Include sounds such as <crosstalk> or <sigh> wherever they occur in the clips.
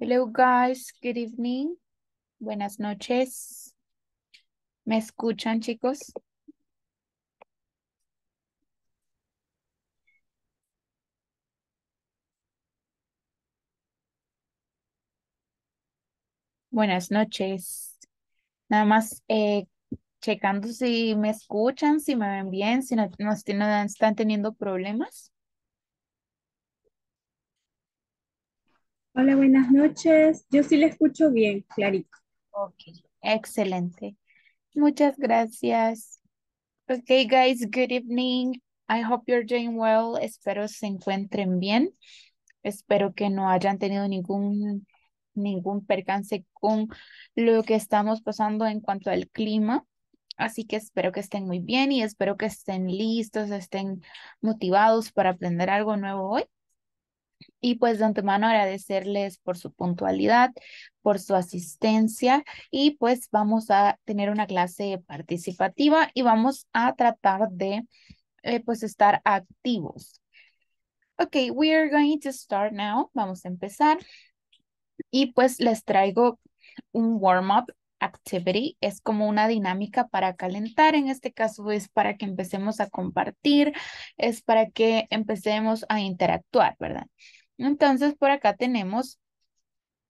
Hello guys, good evening. Buenas noches. ¿Me escuchan chicos? Buenas noches. Nada más eh, checando si me escuchan, si me ven bien, si no están teniendo problemas. Hola, buenas noches. Yo sí le escucho bien, clarito. Ok, excelente. Muchas gracias. Okay, guys, good evening. I hope you're doing well. Espero se encuentren bien. Espero que no hayan tenido ningún, ningún percance con lo que estamos pasando en cuanto al clima. Así que espero que estén muy bien y espero que estén listos, estén motivados para aprender algo nuevo hoy. Y pues de antemano agradecerles por su puntualidad, por su asistencia y pues vamos a tener una clase participativa y vamos a tratar de eh, pues estar activos. Ok, we are going to start now. Vamos a empezar. Y pues les traigo un warm-up activity es como una dinámica para calentar. En este caso es para que empecemos a compartir, es para que empecemos a interactuar, ¿verdad? Entonces, por acá tenemos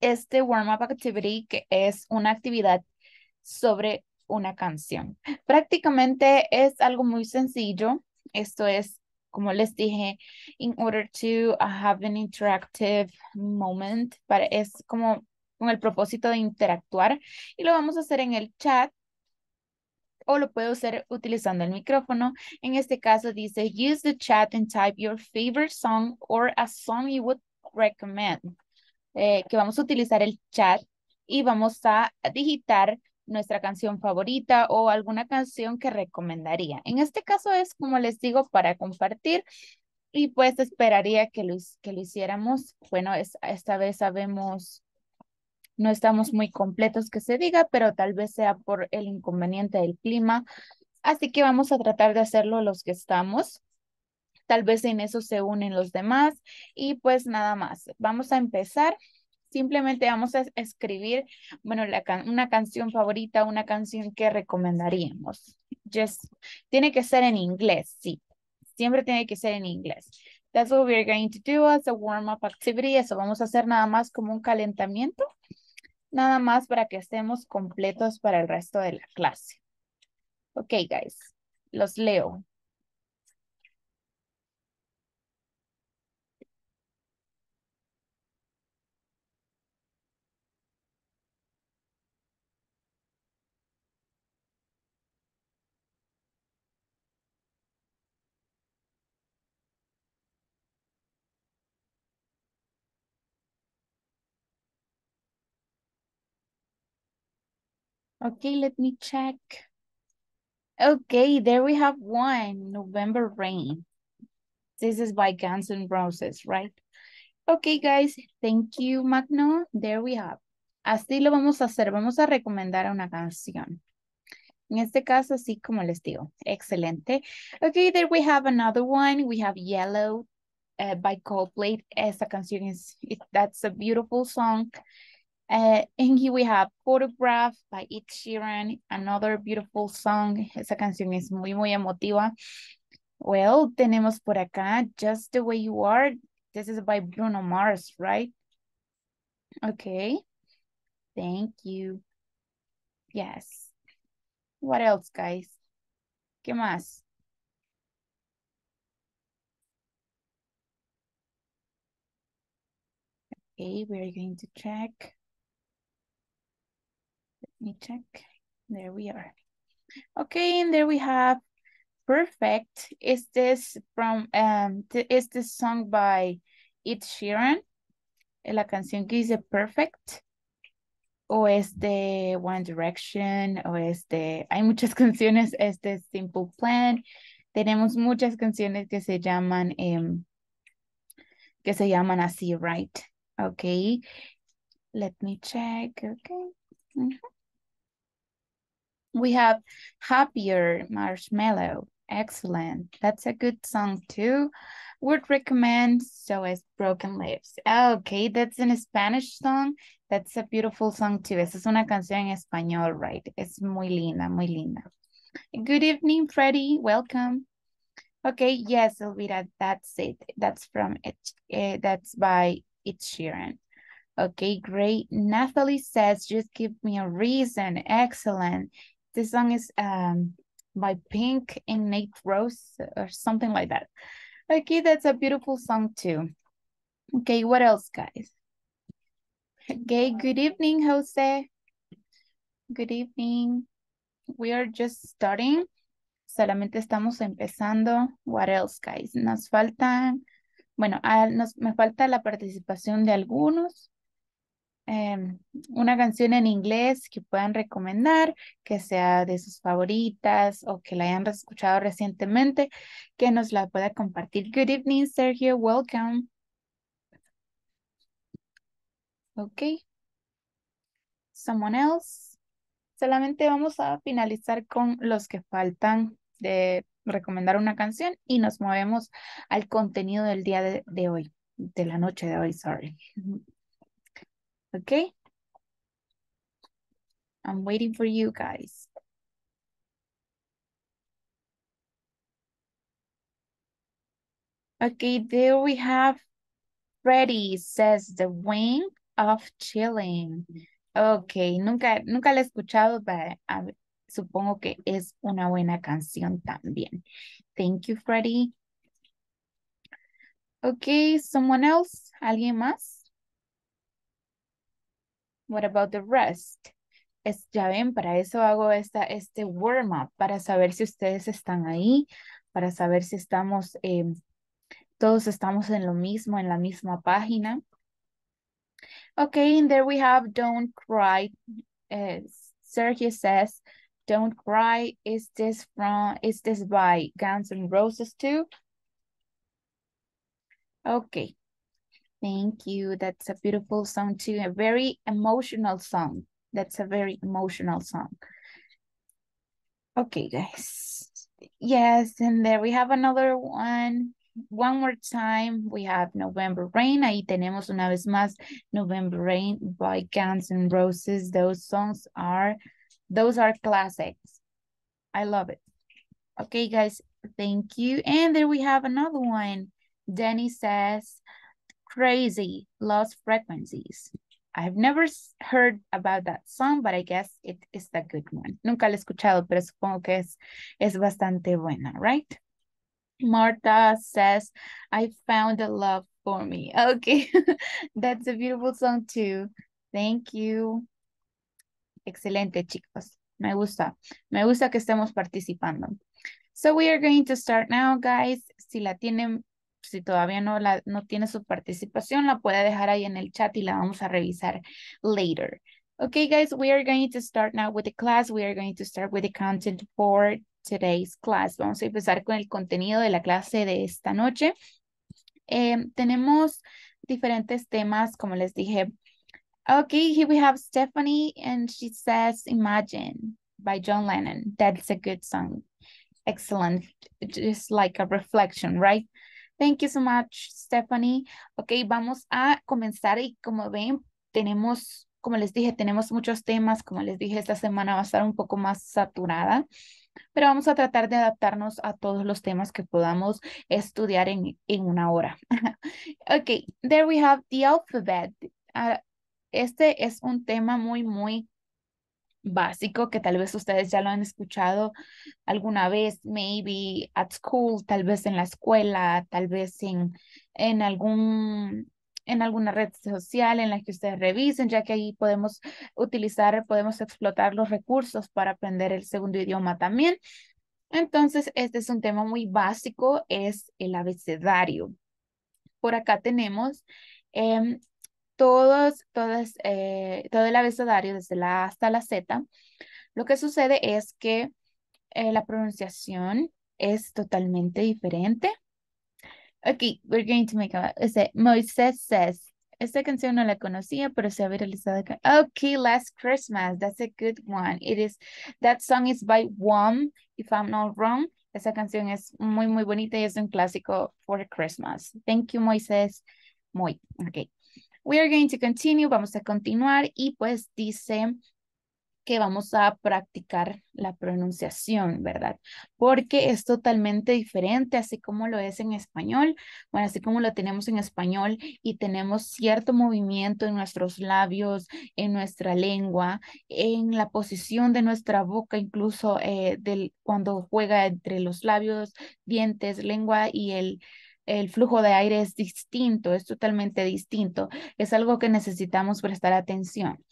este warm-up activity que es una actividad sobre una canción. Prácticamente es algo muy sencillo. Esto es, como les dije, in order to uh, have an interactive moment, para, es como con el propósito de interactuar y lo vamos a hacer en el chat o lo puedo hacer utilizando el micrófono. En este caso dice, use the chat and type your favorite song or a song you would recommend. Eh, que vamos a utilizar el chat y vamos a digitar nuestra canción favorita o alguna canción que recomendaría. En este caso es, como les digo, para compartir y pues esperaría que lo, que lo hiciéramos. Bueno, es, esta vez sabemos no estamos muy completos que se diga, pero tal vez sea por el inconveniente del clima. Así que vamos a tratar de hacerlo los que estamos. Tal vez en eso se unen los demás y pues nada más. Vamos a empezar. Simplemente vamos a escribir, bueno, una canción favorita, una canción que recomendaríamos. tiene que ser en inglés, sí. Siempre tiene que ser en inglés. That's what we're going to do as a warm-up activity. Eso vamos a hacer nada más como un calentamiento nada más para que estemos completos para el resto de la clase. Ok, guys, los leo. Okay, let me check. Okay, there we have one, November Rain. This is by Guns N' Roses, right? Ok, guys, thank you, Magno. There we have. Así lo vamos a hacer. Vamos a recomendar una canción. En este caso, así como les digo. Excelente. Ok, there we have another one. We have Yellow uh, by Coldplay. Esta canción es, it, that's a beautiful song. Uh, and here we have Photograph by Ed Sheeran, another beautiful song. Esa canción es muy, muy emotiva. Well, tenemos por acá Just the Way You Are. This is by Bruno Mars, right? Okay. Thank you. Yes. What else, guys? ¿Qué más? Okay, we're going to check me check. There we are. Okay, and there we have Perfect. Is this from um is this song by Ed Sheeran? La canción que dice Perfect. O es de One Direction, o es de. Hay muchas <laughs> canciones, es de Simple Plan. Tenemos muchas canciones que se llaman um, que se llaman así, right? Okay. Let me check. Okay. We have Happier Marshmallow. Excellent. That's a good song too. Would recommend So as Broken Lips. Okay, that's an Spanish song. That's a beautiful song too. Esa es una canción en español, right? Es muy linda, muy linda. Good evening, Freddie. Welcome. Okay, yes, Elvira, that's it. That's from it. Uh, eh, that's by It's Sheeran. Okay, great. Nathalie says, just give me a reason. Excellent. This song is um, by Pink and Nate Rose or something like that. Okay, that's a beautiful song too. Okay, what else, guys? Okay, good evening, Jose. Good evening. We are just starting. Solamente estamos empezando. What else, guys? Nos faltan, bueno, a, ah, nos, me falta la participación de algunos. Em, una canción en inglés que puedan recomendar, que sea de sus favoritas o que la hayan escuchado recientemente, que nos la pueda compartir. Good evening, Sergio. Welcome. Ok. Someone else. Solamente vamos a finalizar con los que faltan de recomendar una canción y nos movemos al contenido del día de hoy, de la noche de hoy, sorry. Okay? I'm waiting for you guys. Okay, there we have Freddy says the wing of chilling. Okay, nunca, nunca la he escuchado, pero supongo que es una buena canción también. Thank you, Freddy. Okay, someone else, alguien más? What about the rest? Es, ya ven, para eso hago esta, este warm-up, para saber si ustedes están ahí, para saber si estamos, eh, todos estamos en lo mismo, en la misma página. Okay, and there we have don't cry. Eh, Sergio says, don't cry. Is this from, is this by Guns and Roses too? Okay. Thank you. That's a beautiful song too. A very emotional song. That's a very emotional song. Okay, guys. Yes, and there we have another one. One more time, we have November Rain. Ahí tenemos una vez más November Rain by Guns and Roses. Those songs are, those are classics. I love it. Okay, guys, thank you. And there we have another one. Danny says, crazy lost frequencies. I've never heard about that song, but I guess it is a good one. Nunca lo he escuchado, pero supongo que es, es bastante buena, right? Marta says, I found a love for me. <laughs> Okay, <laughs> that's a beautiful song too. Thank you. Excelente, chicos. Me gusta. Me gusta que estemos participando. So we are going to start now, guys. Si la tienen si todavía no, la, no tiene su participación, la puede dejar ahí en el chat y la vamos a revisar later. Okay, guys, we are going to start now with the class. We are going to start with the content for today's class. Vamos a empezar con el contenido de la clase de esta noche. Em, tenemos diferentes temas, como les dije. Okay, here we have Stephanie, and she says Imagine by John Lennon. That's a good song. Excellent. Just like a reflection, right? Thank you so much, Stephanie. Ok, vamos a comenzar y como ven, tenemos, como les dije, tenemos muchos temas. Como les dije, esta semana va a estar un poco más saturada, pero vamos a tratar de adaptarnos a todos los temas que podamos estudiar en, en una hora. <laughs> ok, there we have the alphabet. Ah, este es un tema muy, muy básico que tal vez ustedes ya lo han escuchado alguna vez, maybe at school, tal vez en la escuela, tal vez en, en algún en alguna red social en la que ustedes revisen, ya que ahí podemos utilizar, podemos explotar los recursos para aprender el segundo idioma también. Entonces, este es un tema muy básico, es el abecedario. Por acá tenemos em, todos, todas, eh, todo el abecedario, desde la A hasta la Z, lo que sucede es que eh, la pronunciación es totalmente diferente. Ok, we're going to make a... Moisés says, esta canción no la conocía, pero se ha realizado. Okay, Last Christmas, that's a good one. It is, that song is by WOM if I'm not wrong. Esa canción es muy, muy bonita y es un clásico for Christmas. Thank you, Moisés. Muy, okay. We are going to continue, vamos a continuar y pues dice que vamos a practicar la pronunciación, ¿verdad? Porque es totalmente diferente, así como lo es en español, bueno, así como lo tenemos en español y tenemos cierto movimiento en nuestros labios, en nuestra lengua, en la posición de nuestra boca, incluso eh, del, cuando juega entre los labios, dientes, lengua y el, el flujo de aire es distinto, es totalmente distinto. Es algo que necesitamos prestar atención.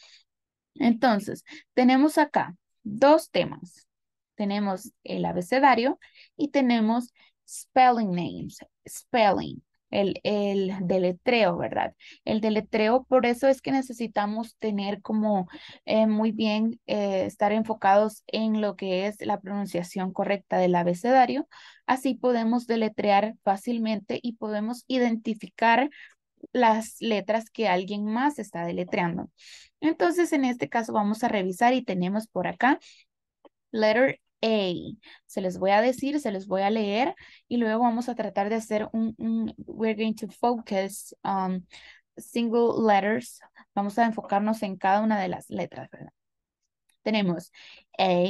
Entonces, tenemos acá dos temas. Tenemos el abecedario y tenemos spelling names, spelling el, deletreo, ¿verdad? El deletreo, por eso es que necesitamos tener como eh, muy bien, eh, estar enfocados en lo que es la pronunciación correcta del abecedario. Así podemos deletrear fácilmente y podemos identificar las letras que alguien más está deletreando. Entonces, en este caso vamos a revisar y tenemos por acá letter a. Se les voy a decir, se les voy a leer y luego vamos a tratar de hacer un, un we're going to focus on single letters. Vamos a enfocarnos en cada una de las letras, ¿verdad? Tenemos A,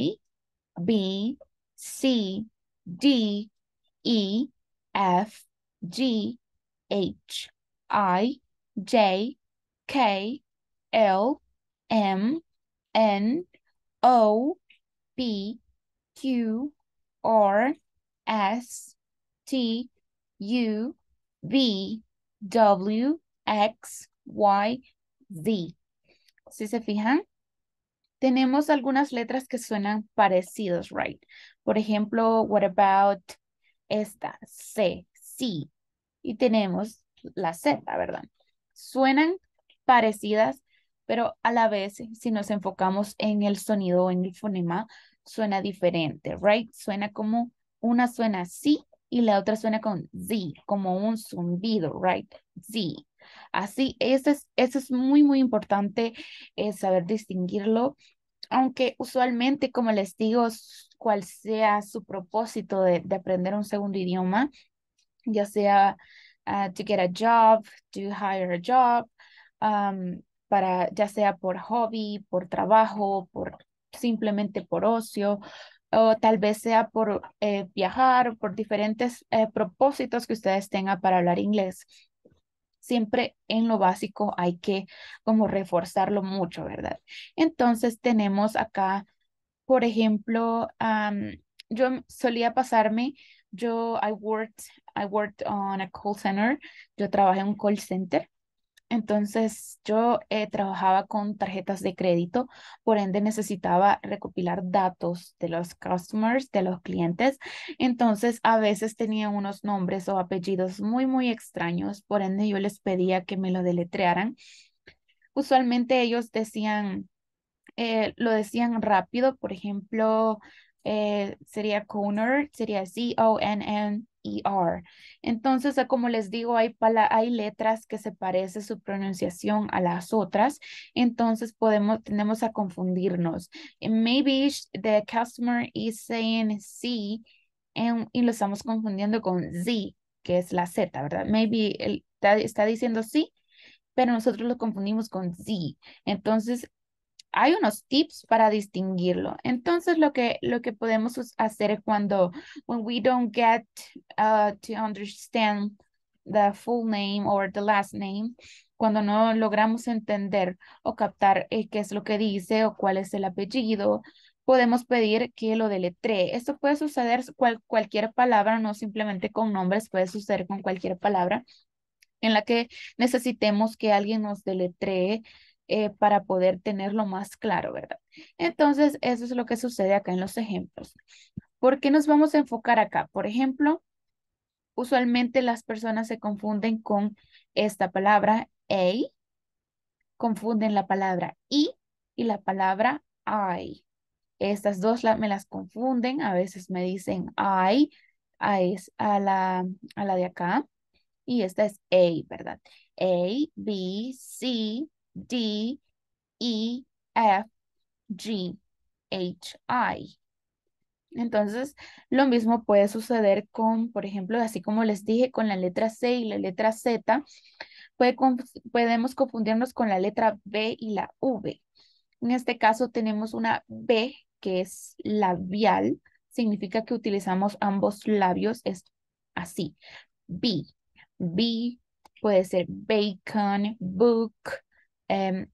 B, C, D, E, F, G, H, I, J, K, L, M, N, O, P, Q, R, S, T, U, V, W, X, Y, Z. Si se fijan, tenemos algunas letras que suenan parecidas, right? Por ejemplo, what about esta, C, C. Y tenemos la Z, ¿verdad? Suenan parecidas, pero a la vez, si nos enfocamos en el sonido o en el fonema, suena diferente, right? Suena como una suena sí y la otra suena con z, como un zumbido, right? Z. Así, eso es, eso es muy, muy importante eh, saber distinguirlo, aunque usualmente, como les digo, cual sea su propósito de, aprender un segundo idioma, ya sea ah, to get a job, to hire a job, para, ya sea por hobby, por trabajo, por simplemente por ocio o tal vez sea por eh, viajar o por diferentes eh, propósitos que ustedes tengan para hablar inglés. Siempre en lo básico hay que como reforzarlo mucho, ¿verdad? Entonces tenemos acá, por ejemplo, yo solía pasarme, yo, I worked, I worked on a call center, yo trabajé en un call center entonces yo eh, trabajaba con tarjetas de crédito, por ende necesitaba recopilar datos de los customers, de los clientes. Entonces a veces tenía unos nombres o apellidos muy, muy extraños, por ende yo les pedía que me lo deletrearan. Usualmente ellos decían, eh, lo decían rápido, por ejemplo, eh, sería Conor, sería C-O-N-N. n n entonces, como les digo, hay, hay letras que se parece su pronunciación a las otras, entonces podemos, tenemos a confundirnos. Eh, maybe the customer is saying C and, y lo estamos confundiendo con Z, que es la Z, ¿verdad? Maybe está diciendo sí, pero nosotros lo confundimos con Z. Entonces, hay unos tips para distinguirlo. Entonces, lo que, lo que podemos hacer cuando, when we don't get uh, understand the full name cuando no logramos entender o captar eh, qué es lo que dice o cuál es el apellido, podemos pedir que lo deletree. Esto puede suceder cual, cualquier palabra, no simplemente con nombres, puede suceder con cualquier palabra en la que necesitemos que alguien nos deletree eh, para poder tenerlo más claro, ¿verdad? Entonces, eso es lo que sucede acá en los ejemplos. ¿Por qué nos vamos a enfocar acá? Por ejemplo, usualmente las personas se confunden con esta palabra a, confunden la palabra i y la palabra I. Estas dos me las confunden, a veces me dicen I, es a la, a la de acá, y esta es A, ¿verdad? A, B, C, D, E, F, G, H, I. Entonces, lo mismo puede suceder con, por ejemplo, así como les dije, con la letra C y la letra Z, podemos confundirnos con la letra B y la V. En este caso tenemos una B que es labial, significa que utilizamos ambos labios, es así. B, B puede ser bacon, book, Em,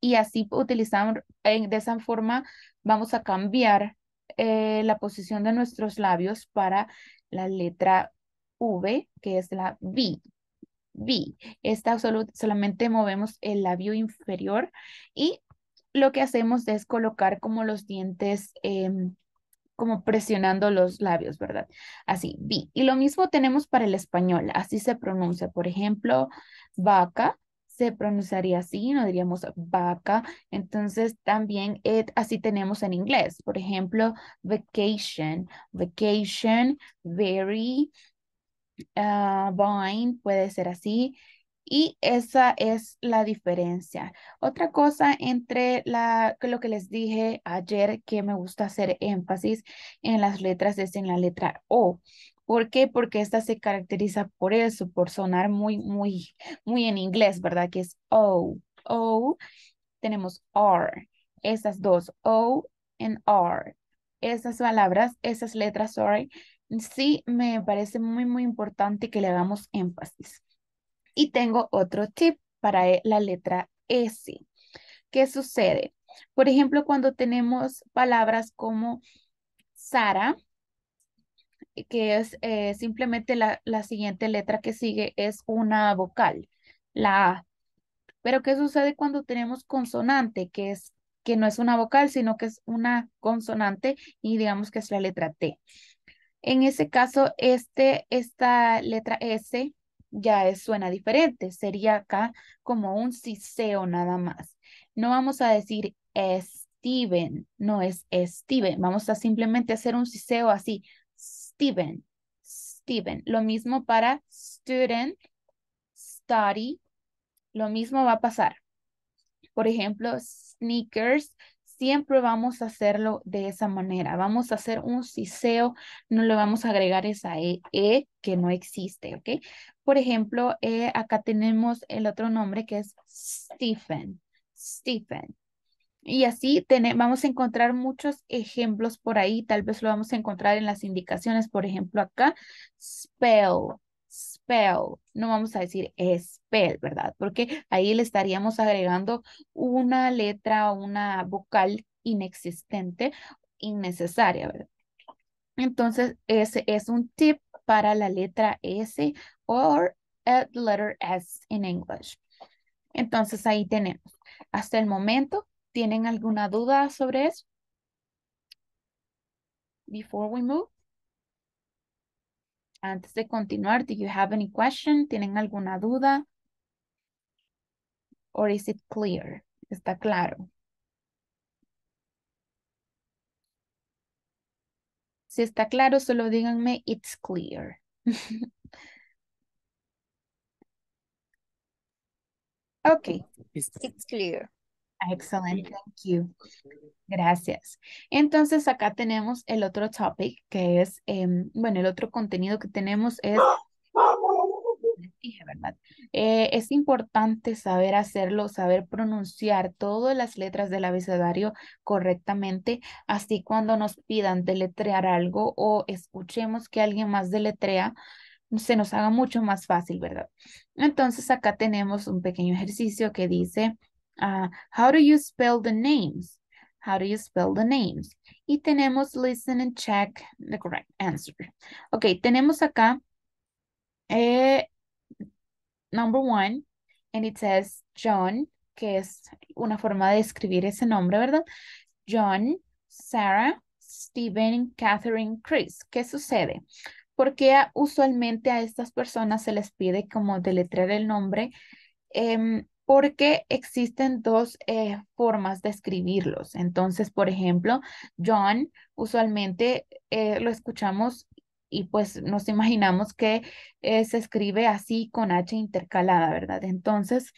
y así utilizamos, de esa forma vamos a cambiar eh, la posición de nuestros labios para la letra V, que es la V. V. Esta solo, solamente movemos el labio inferior y lo que hacemos es colocar como los dientes, em, como presionando los labios, ¿verdad? Así, V. Y lo mismo tenemos para el español, así se pronuncia. Por ejemplo, vaca, se pronunciaría así, no diríamos vaca. Entonces también eh, así tenemos en inglés. Por ejemplo, vacation, vacation, very, uh, vine, puede ser así. Y esa es la diferencia. Otra cosa entre la, lo que les dije ayer que me gusta hacer énfasis en las letras es en la letra O. ¿Por qué? Porque esta se caracteriza por eso, por sonar muy, muy, muy en inglés, ¿verdad? Que es O, O, tenemos R, esas dos, O and R. Esas palabras, esas letras, sorry, sí me parece muy, muy importante que le hagamos énfasis. Y tengo otro tip para e, la letra S. ¿Qué sucede? Por ejemplo, cuando tenemos palabras como Sara, que es eh, simplemente la, siguiente letra que sigue es una vocal, la A. Pero ¿qué sucede cuando tenemos consonante, que es que no es una vocal, sino que es una consonante y digamos que es la letra T? En ese caso, este, esta letra S ya es, suena diferente. Sería acá como un siseo nada más. No vamos a decir Steven, no es Steven. Vamos a simplemente hacer un siseo así. Steven, Steven. Lo mismo para student, study. Lo mismo va a pasar. Por ejemplo, sneakers. Siempre vamos a hacerlo de esa manera. Vamos a hacer un siseo. No le vamos a agregar esa E, e que no existe, ¿ok? Por ejemplo, eh, acá tenemos el otro nombre que es Stephen. Stephen. Y así vamos a encontrar muchos ejemplos por ahí, tal vez lo vamos a encontrar en las indicaciones, por ejemplo acá, spell, spell, no vamos a decir spell, ¿verdad? Porque ahí le estaríamos agregando una letra o una vocal inexistente, innecesaria, ¿verdad? Entonces, ese es un tip para la letra S o letter S en English. Entonces, ahí tenemos. Hasta el momento, ¿Tienen alguna duda sobre eso? Before we move. Antes de continuar, do you have any question? ¿Tienen alguna duda? Or is it clear? ¿Está claro? Si está claro, solo díganme, it's clear. <laughs> ok. It's clear. Excelente. thank you. Gracias. Entonces acá tenemos el otro topic que es, em, bueno, el otro contenido que tenemos es eh, es importante saber hacerlo, saber pronunciar todas las letras del abecedario correctamente, así cuando nos pidan deletrear algo o escuchemos que alguien más deletrea, se nos haga mucho más fácil, ¿verdad? Entonces acá tenemos un pequeño ejercicio que dice, Ah, how do you spell the names? How do you spell the names? Y tenemos listen and check the correct answer. Ok, tenemos acá eh, number one, and it says John, que es una forma de escribir ese nombre, ¿verdad? John, Sarah, Stephen, Catherine, Chris. ¿Qué sucede? Porque usualmente a estas personas se les pide como deletrear el nombre em, porque existen dos eh, formas de escribirlos. Entonces, por ejemplo, John usualmente eh, lo escuchamos y pues nos imaginamos que eh, se escribe así con H intercalada, ¿verdad? Entonces,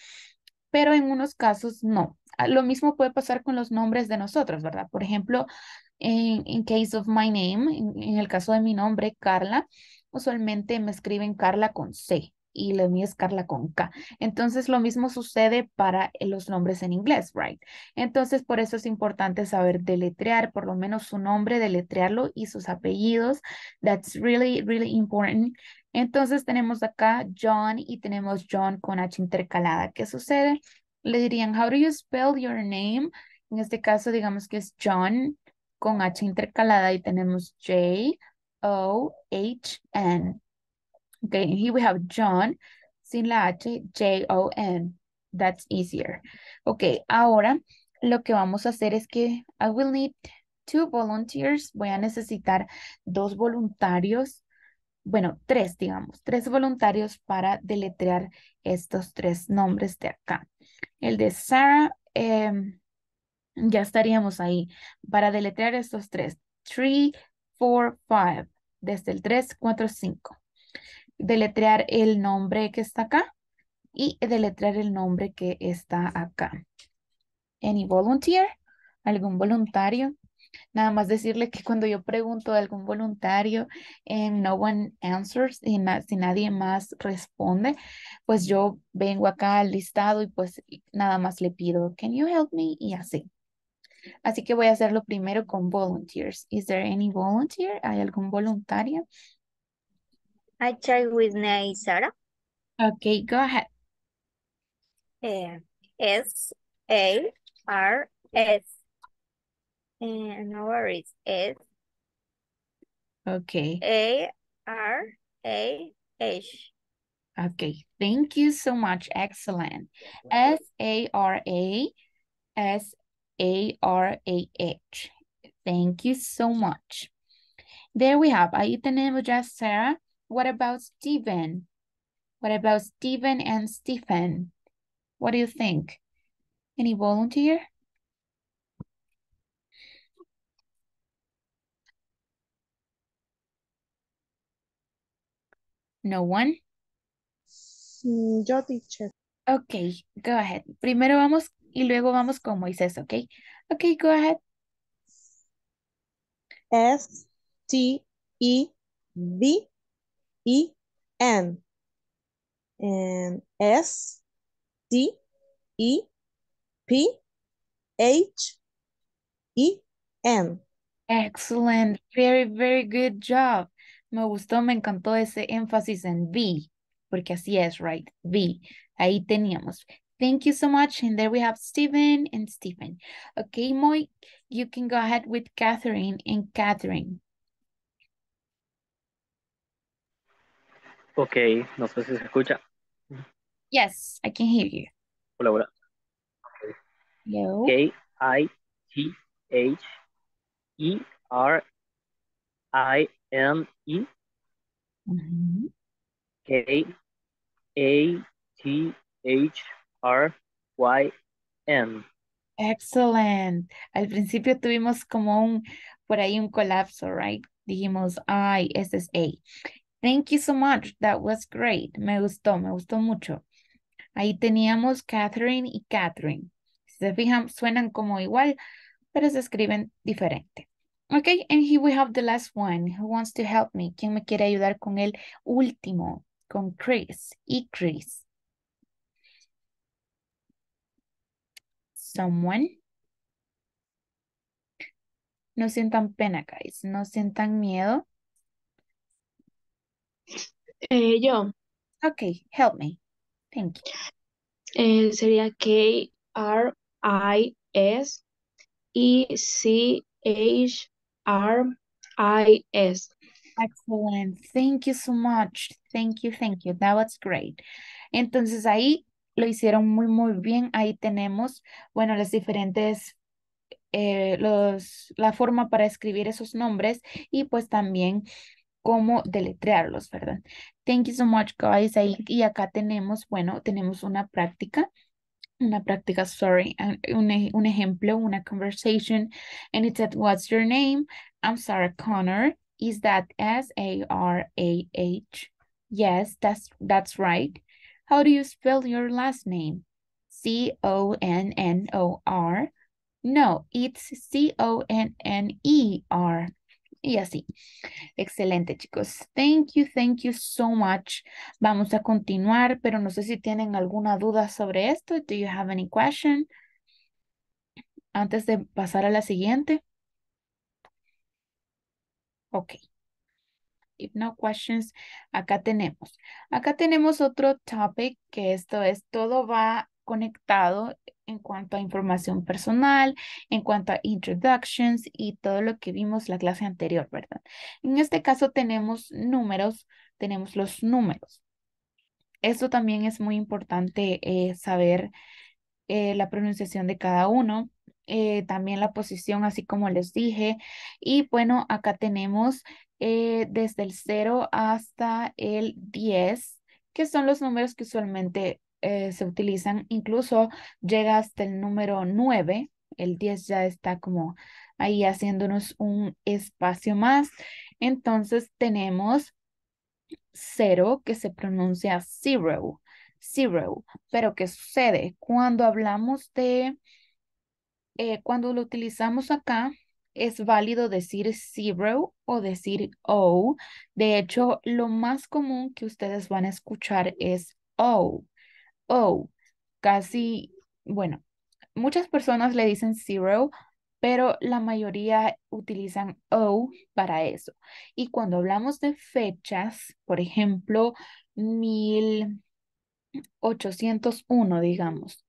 pero en unos casos no. Ah, lo mismo puede pasar con los nombres de nosotros, ¿verdad? Por ejemplo, en in, case of my name, en el caso de mi nombre, Carla, usualmente me escriben Carla con C, y le mío es Carla con K. Entonces, lo mismo sucede para los nombres en inglés, right? Entonces, por eso es importante saber deletrear, por lo menos su nombre, deletrearlo y sus apellidos. That's really, really important. Entonces, tenemos acá John y tenemos John con H intercalada. ¿Qué sucede? Le dirían, how do you spell your name? En este caso, digamos que es John con H intercalada y tenemos J, O, H, N. Okay, here we have John, sin la H, J-O-N. That's easier. Ok, ahora lo que vamos a hacer es que I will need two volunteers. Voy a necesitar dos voluntarios. Bueno, tres, digamos, tres voluntarios para deletrear estos tres nombres de acá. El de Sarah, em, ya estaríamos ahí. Para deletrear estos tres. Three, four, five. Desde el 3, 4, 5 deletrear el nombre que está acá y deletrear el nombre que está acá. Any volunteer, algún voluntario. Nada más decirle que cuando yo pregunto a algún voluntario, em, no one answers, y si nadie más responde, pues yo vengo acá al listado y pues nada más le pido, can you help me? Y así. Así que voy a hacerlo primero con volunteers. Is there any volunteer? ¿Hay algún voluntario? I try with name Sara. Okay, go ahead. Uh, S A R S. And eh, no worries. S. Okay. A R A H. Okay, thank you so much. Excellent. S A R A S A R A H. Thank you so much. There we have. Ahí tenemos ya Sarah what about Steven? What about Steven and Stephen? What do you think? Any volunteer? No one? Mm, yo, teacher. Ok, go ahead. Primero vamos y luego vamos con Moisés, ok? Ok, go ahead. S, T, E, V, E N and S D E P H E N. Excellent. Very, very good job. Me gustó, me encantó ese énfasis en B, porque así es, right? B. Ahí teníamos. Thank you so much. And there we have Stephen and Stephen. Okay, Moy, you can go ahead with Catherine and Catherine. Ok, no sé si se escucha. Yes, I can hear you. Hola, hola. K-I-T-H-E-R-I-N-E. E. Mm-hmm. K-A-T-H-R-Y-N. Excellent. Al principio tuvimos como un, por ahí un colapso, right? Dijimos, ay, ese es A. Thank you so much. That was great. Me gustó, me gustó mucho. Ahí teníamos Catherine y Catherine. Si se fijan, suenan como igual, pero se escriben diferente. Okay, and here we have the last one. Who wants to help me? ¿Quién me quiere ayudar con el último? Con Chris y Chris. Someone. No sientan pena, guys. No sientan miedo. Eh, yo. Ok, help me. Thank you. Eh, sería K-R-I-S E C-H-R-I-S. Excellent. Thank you so much. Thank you, thank you. That was great. Entonces ahí lo hicieron muy, muy bien. Ahí tenemos, bueno, las diferentes, eh, los, la forma para escribir esos nombres y pues también cómo deletrearlos, ¿verdad? Thank you so much, guys. y acá tenemos, bueno, tenemos una práctica, una práctica, sorry, e, un, ejemplo, una conversation. And it said, what's your name? I'm Sarah Connor. Is that S-A-R-A-H? Yes, that's, that's right. How do you spell your last name? C-O-N-N-O-R. No, it's C-O-N-N-E-R. Y así. Excelente, chicos. Thank you, thank you so much. Vamos a continuar, pero no sé si tienen alguna duda sobre esto. Do you have any question? Antes de pasar a la siguiente. Ok. If no questions, acá tenemos. Acá tenemos otro topic que esto es, todo va conectado en cuanto a información personal, en cuanto a introductions y todo lo que vimos la clase anterior, ¿verdad? En este caso tenemos números, tenemos los números. Esto también es muy importante eh, saber eh, la pronunciación de cada uno, eh, también la posición, así como les dije. Y bueno, acá tenemos desde el 0 hasta el 10, que son los números que usualmente eh, se utilizan, incluso llega hasta el número 9, el 10 ya está como ahí haciéndonos un espacio más. Entonces tenemos cero que se pronuncia zero, zero. Pero ¿qué sucede? Cuando hablamos de, eh, cuando lo utilizamos acá, es válido decir zero o decir o. De hecho, lo más común que ustedes van a escuchar es o. O, oh, casi, bueno, muchas personas le dicen zero, pero la mayoría utilizan O oh para eso. Y cuando hablamos de fechas, por ejemplo, 1801, digamos,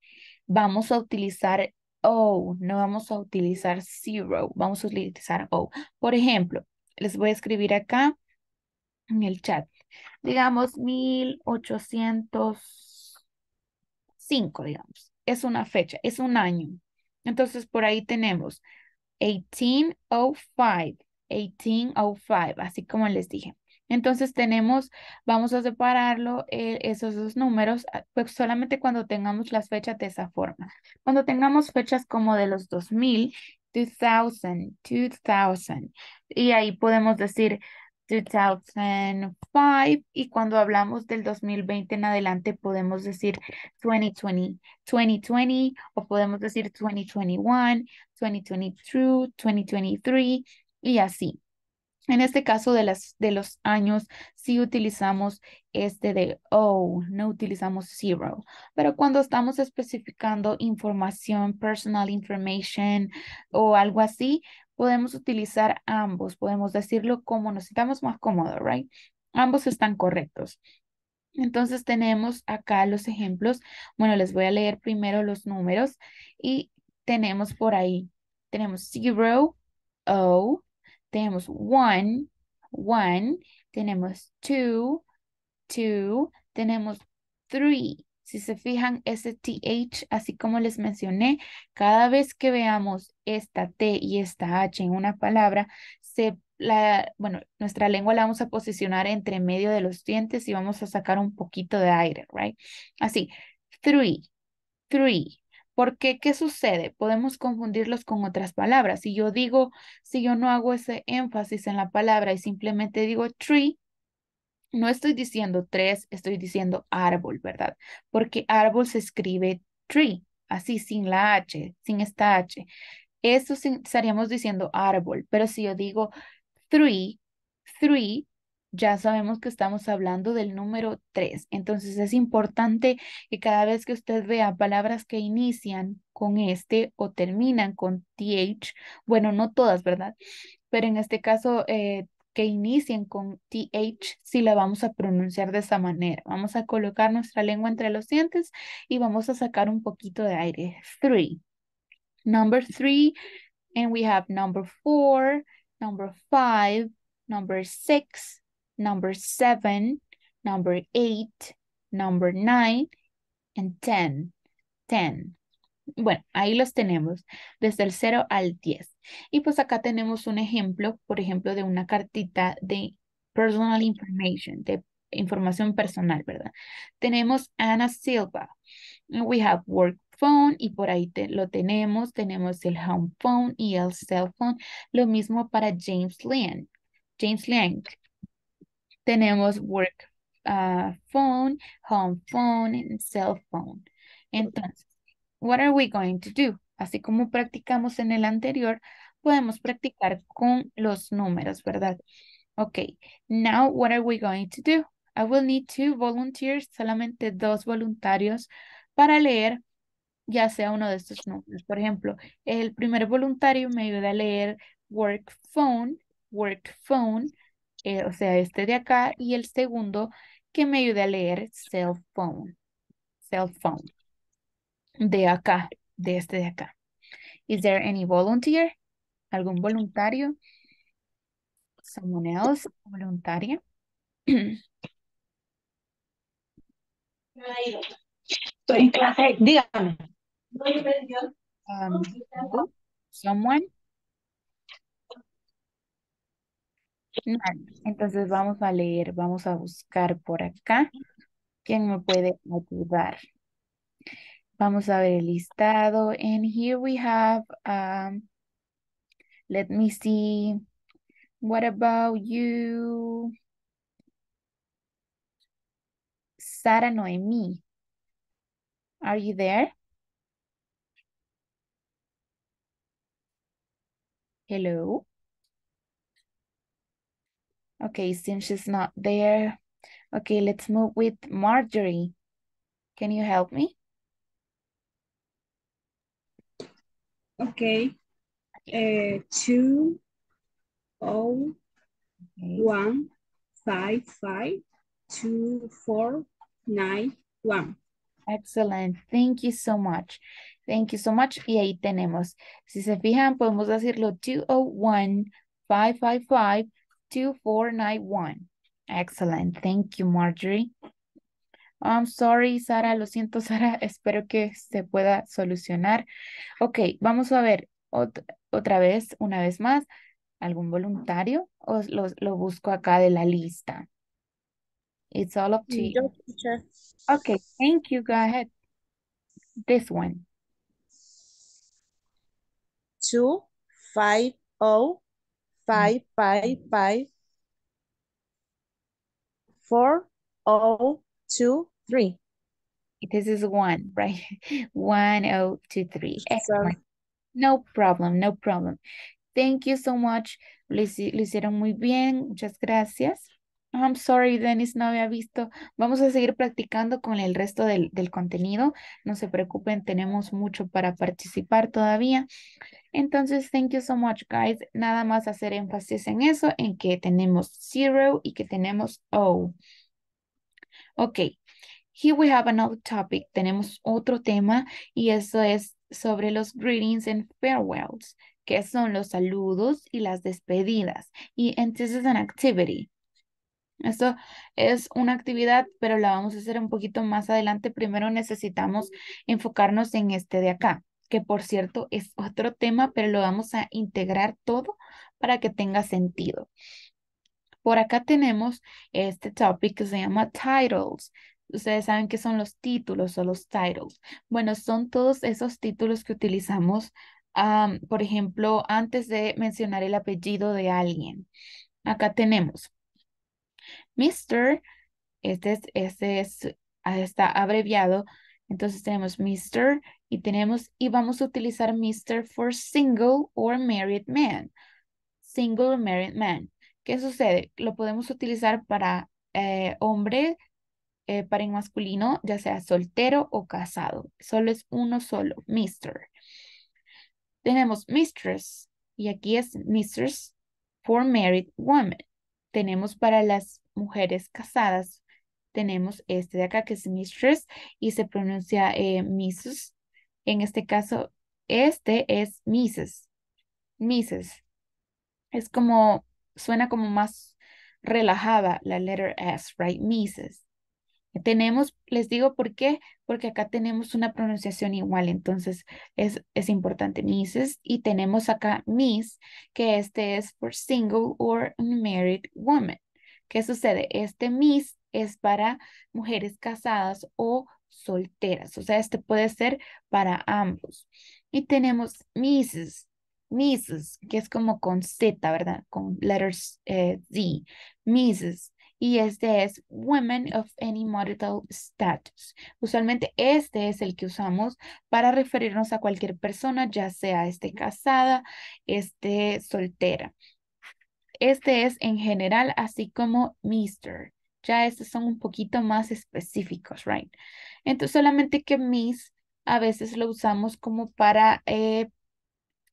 vamos a utilizar O, oh, no vamos a utilizar zero, vamos a utilizar O. Por ejemplo, les voy a escribir acá en el chat, digamos 1800. 5, digamos. Es una fecha, es un año. Entonces, por ahí tenemos 1805, 1805, así como les dije. Entonces tenemos, vamos a separarlo, eh, esos dos números, ah, pues, solamente cuando tengamos las fechas de esa forma. Cuando tengamos fechas como de los 2000, 2000, 2000, y ahí podemos decir, 2005 y cuando hablamos del 2020 en adelante podemos decir 2020, 2020 o podemos decir 2021, 2022, 2023 y así. En este caso de, las, de los años sí utilizamos este de O, no utilizamos zero, pero cuando estamos especificando información, personal information o algo así, podemos utilizar ambos, podemos decirlo como nos sintamos más cómodos, ¿right? Ambos están correctos. Entonces tenemos acá los ejemplos. Bueno, les voy a leer primero los números y tenemos por ahí. Tenemos zero, O, oh, tenemos one, one, tenemos two, two, tenemos 3. Si se fijan, ese TH, así como les mencioné, cada vez que veamos esta T y esta H en una palabra, se la, bueno, nuestra lengua la vamos a posicionar entre medio de los dientes y vamos a sacar un poquito de aire, right? Así, three, three. Porque, ¿qué sucede? Podemos confundirlos con otras palabras. Si yo digo, si yo no hago ese énfasis en la palabra y simplemente digo tree, no estoy diciendo tres, estoy diciendo árbol, ¿verdad? Porque árbol se escribe tree, así sin la H, sin esta H. Eso estaríamos diciendo árbol, pero si yo digo three, three, ya sabemos que estamos hablando del número tres. Entonces es importante que cada vez que usted vea palabras que inician con este o terminan con th, bueno, no todas, ¿verdad? Pero en este caso, eh, que inician con th si la vamos a pronunciar de esa manera vamos a colocar nuestra lengua entre los dientes y vamos a sacar un poquito de aire 3 number 3 and we have number 4 number 5 number 6 number 7 number 8 number 9 and 10 10 bueno, ahí los tenemos, desde el 0 al 10. Y pues acá tenemos un ejemplo, por ejemplo, de una cartita de personal information, de información personal, ¿verdad? Tenemos Ana Silva. We have work phone y por ahí lo tenemos. Tenemos el home phone y el cell phone. Lo mismo para James Lang. James Lang. Tenemos work ah, phone, home phone, cell phone. Entonces, What are we going to do? Así como practicamos en el anterior, podemos practicar con los números, ¿verdad? Ok, now what are we going to do? I will need two volunteers, solamente dos voluntarios para leer ya sea uno de estos números. Por ejemplo, el primer voluntario me ayuda a leer work phone, work phone, eh, o sea, este de acá, y el segundo que me ayuda a leer cell phone, cell phone de acá, de este de acá. Is there any volunteer? ¿Algún voluntario? Someone else, voluntaria. Estoy en clase, dígame. Um, someone. Entonces vamos a leer, vamos a buscar por acá. ¿Quién me puede ayudar? Vamos a ver el listado. And here we have, um, let me see. What about you? Sara Noemi. Are you there? Hello? Okay, since she's not there. Okay, let's move with Marjorie. Can you help me? Okay. Uh, two, o, oh, one, five, five, two, four, nine, one. Excellent. thank you so much. Thank you so much. Y ahí tenemos, si se fijan, podemos decirlo 201-555-2491. Excellent, thank you, Marjorie. I'm sorry, Sara, lo siento, <laughs> Sara, espero que se pueda solucionar. Ok, vamos a ver otra vez, una vez más, algún voluntario o lo, lo busco acá de la lista. It's all up to you. Okay, thank you. Go ahead. This one. Two, five, oh, five, five, five, four, oh, two, three. This is one, <laughs> right? One, oh, two, three. No problem, no problem. Thank you so much. Lo, hicieron muy bien. Muchas gracias. I'm sorry, Dennis, no había visto. Vamos a seguir practicando con el resto del, del, contenido. No se preocupen, tenemos mucho para participar todavía. Entonces, thank you so much, guys. Nada más hacer énfasis en eso, en que tenemos zero y que tenemos O. Oh. Okay. Here we have another topic. Tenemos otro tema y eso es sobre los greetings and farewells, que son los saludos y las despedidas. Y entonces an activity. Eso es una actividad, pero la vamos a hacer un poquito más adelante. Primero necesitamos enfocarnos en este de acá, que por cierto es otro tema, pero lo vamos a integrar todo para que tenga sentido. Por acá tenemos este topic que se llama titles ustedes saben que son los títulos o los titles. Bueno, son todos esos títulos que utilizamos, por ejemplo, antes de mencionar el apellido de alguien. Acá tenemos Mr. Este es, este es, ah, está abreviado. Entonces tenemos Mr. y tenemos, y vamos a utilizar Mr. for single or married man. Single or married man. ¿Qué sucede? Lo podemos utilizar para eh, hombre, eh, para en masculino, ya sea soltero o casado. Solo es uno solo, mister. Tenemos mistress, y aquí es mistress for married woman Tenemos para las mujeres casadas, tenemos este de acá que es mistress y se pronuncia eh, En este caso, este es Mrs. Mrs. Es como, suena como más relajada la letter S, right? Mrs. Tenemos, les digo por qué, porque acá tenemos una pronunciación igual, entonces es, es importante misses Y tenemos acá Miss, que este es for single or unmarried woman. ¿Qué sucede? Este Miss es para mujeres casadas o solteras, o sea, este puede ser para ambos. Y tenemos Mrs., Mrs., que es como con Z, ¿verdad? Con letters eh, Z. Mrs y este es Women of Any Marital Status. Usualmente este es el que usamos para referirnos a cualquier persona, ya sea esté casada, esté soltera. Este es en general, así como Mr. Ya estos son un poquito más específicos, right? Entonces, solamente que Miss a veces lo usamos como para eh,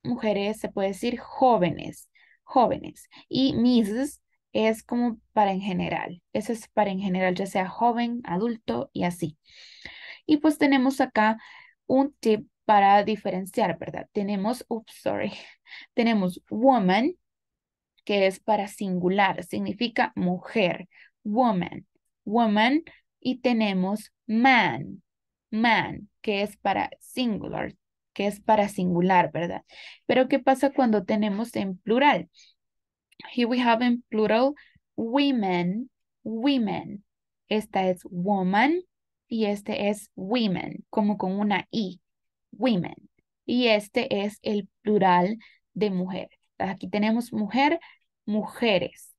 mujeres, se puede decir jóvenes, jóvenes. Y Mrs es como para en general. Eso es para en general, ya sea joven, adulto y así. Y pues tenemos acá un tip para diferenciar, ¿verdad? Tenemos, oops, sorry, <laughs> tenemos woman, que es para singular, significa mujer, woman, woman, y tenemos man, man, que es para singular, que es para singular, ¿verdad? Pero ¿qué pasa cuando tenemos en plural? Here we have in plural women, women. Esta es woman y este es women, como con una i, women. Y este es el plural de mujer. Aquí tenemos mujer, mujeres.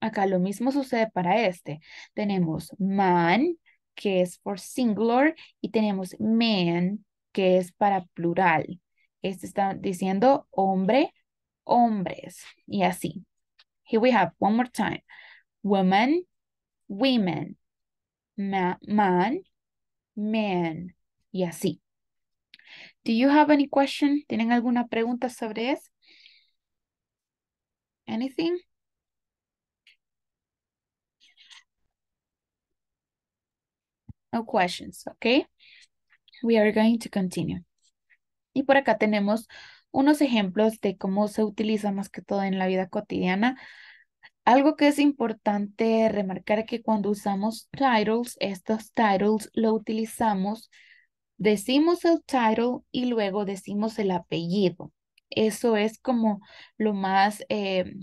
Acá lo mismo sucede para este. Tenemos man, que es for singular, y tenemos men, que es para plural. Este está diciendo hombre, hombres, y así. Here we have one more time. Woman, women. man, man. Y así. Do you have any question? ¿Tienen alguna pregunta sobre eso? Anything? No questions, okay? We are going to continue. Y por acá tenemos unos ejemplos de cómo se utiliza más que todo en la vida cotidiana. Algo que es importante remarcar que cuando usamos titles, estos titles lo utilizamos, decimos el title y luego decimos el apellido. Eso es como lo más eh,